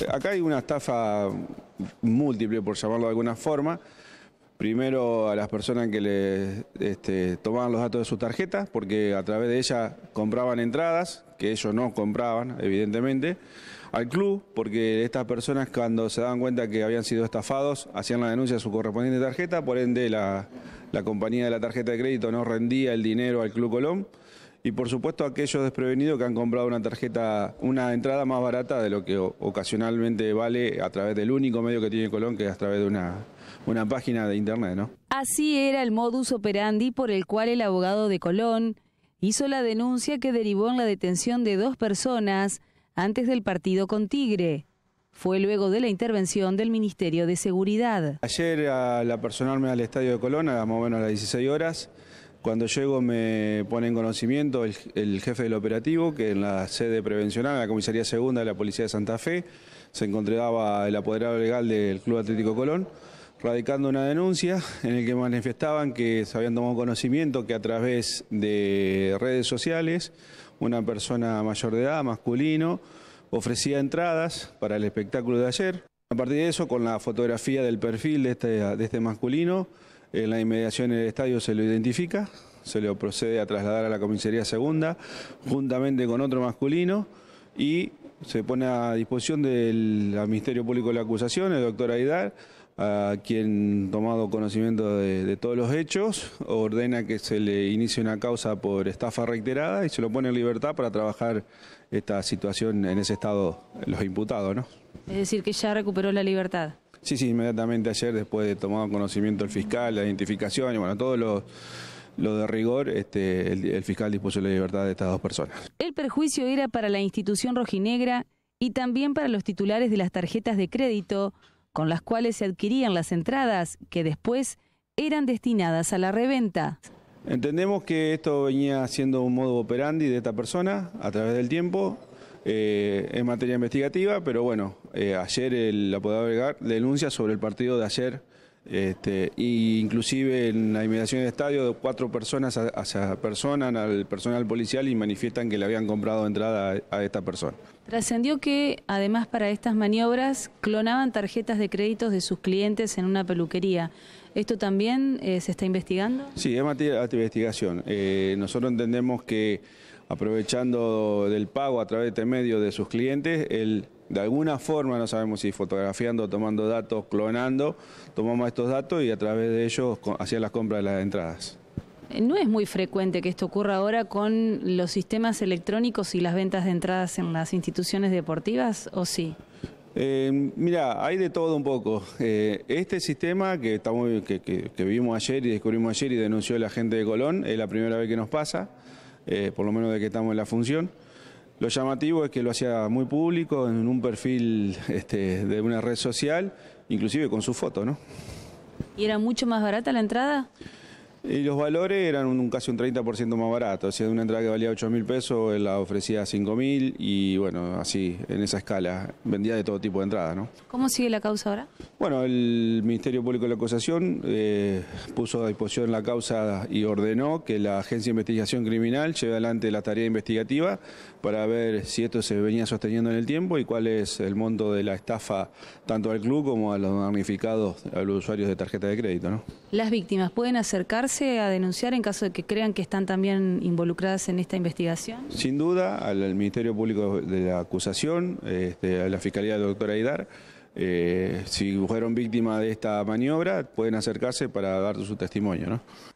Eh, acá hay una estafa múltiple, por llamarlo de alguna forma. Primero a las personas que les este, tomaban los datos de sus tarjetas, porque a través de ellas compraban entradas, que ellos no compraban, evidentemente. Al club, porque estas personas cuando se daban cuenta que habían sido estafados, hacían la denuncia de su correspondiente tarjeta, por ende la compañía de la tarjeta de crédito no rendía el dinero al Club Colón y por supuesto aquellos desprevenidos que han comprado una tarjeta, una entrada más barata de lo que ocasionalmente vale a través del único medio que tiene Colón, que es a través de una, página de internet, ¿no? Así era el modus operandi por el cual el abogado de Colón hizo la denuncia que derivó en la detención de dos personas antes del partido con Tigre. Fue luego de la intervención del Ministerio de Seguridad. Ayer a la personal me al Estadio de Colón, a más o a las 16 horas, cuando llego me pone en conocimiento el, jefe del operativo, que en la sede prevencional, en la comisaría segunda de la Policía de Santa Fe, se encontraba el apoderado legal del Club Atlético Colón, radicando una denuncia en la que manifestaban que se habían tomado conocimiento que a través de redes sociales una persona mayor de edad, masculino, ofrecía entradas para el espectáculo de ayer. A partir de eso, con la fotografía del perfil de este, de este masculino, en la inmediación del estadio se lo identifica, se lo procede a trasladar a la comisaría segunda, juntamente con otro masculino, y se pone a disposición del Ministerio Público de la Acusación, el doctor Aidar, a quien tomado conocimiento de, de, todos los hechos, ordena que se le inicie una causa por estafa reiterada y se lo pone en libertad para trabajar esta situación en ese estado, los imputados, ¿no? Es decir, que ya recuperó la libertad. Sí, sí, inmediatamente ayer, después de tomar conocimiento el fiscal, la identificación y bueno, todos los lo de rigor, este, el, fiscal dispuso la libertad de estas dos personas. El perjuicio era para la institución rojinegra y también para los titulares de las tarjetas de crédito con las cuales se adquirían las entradas que después eran destinadas a la reventa. Entendemos que esto venía siendo un modo operandi de esta persona a través del tiempo eh, en materia investigativa, pero bueno, eh, ayer la apodado agregar denuncia sobre el partido de ayer. Este, inclusive en la inmediación del estadio cuatro personas se apersonan al personal policial y manifiestan que le habían comprado entrada a, esta persona. Trascendió que además para estas maniobras clonaban tarjetas de créditos de sus clientes en una peluquería. ¿Esto también eh, se está investigando? Sí, es materia de investigación. Eh, nosotros entendemos que aprovechando del pago a través de este medio de sus clientes, el de alguna forma, no sabemos si fotografiando, tomando datos, clonando, tomamos estos datos y a través de ellos hacían las compras de las entradas. Eh, no es muy frecuente que esto ocurra ahora con los sistemas electrónicos y las ventas de entradas en las instituciones deportivas, ¿o sí? Eh, mira, hay de todo un poco. Eh, este sistema que, estamos, vimos ayer y descubrimos ayer y denunció la gente de Colón, es la primera vez que nos pasa, por lo menos de que estamos en la función. Lo llamativo es que lo hacía muy público, en un perfil este, de una red social, inclusive con su foto, ¿no? ¿Y era mucho más barata la entrada? Y los valores eran un, casi un 30% más barato. O sea, de una entrada que valía 8 mil pesos, él la ofrecía 5 mil y bueno, así, en esa escala. Vendía de todo tipo de entradas, ¿no? ¿Cómo sigue la causa ahora? Bueno, el Ministerio Público de la Acusación eh, puso a disposición la causa y ordenó que la Agencia de Investigación Criminal lleve adelante la tarea investigativa para ver si esto se venía sosteniendo en el tiempo y cuál es el monto de la estafa tanto al club como a los damnificados, a los usuarios de tarjeta de crédito, ¿no? Las víctimas pueden acercarse acercarse a denunciar en caso de que crean que están también involucradas en esta investigación? Sin duda, al, Ministerio Público de la Acusación, este, a la Fiscalía de Doctora Aidar. Eh, si fueron víctimas de esta maniobra, pueden acercarse para dar su testimonio. ¿no?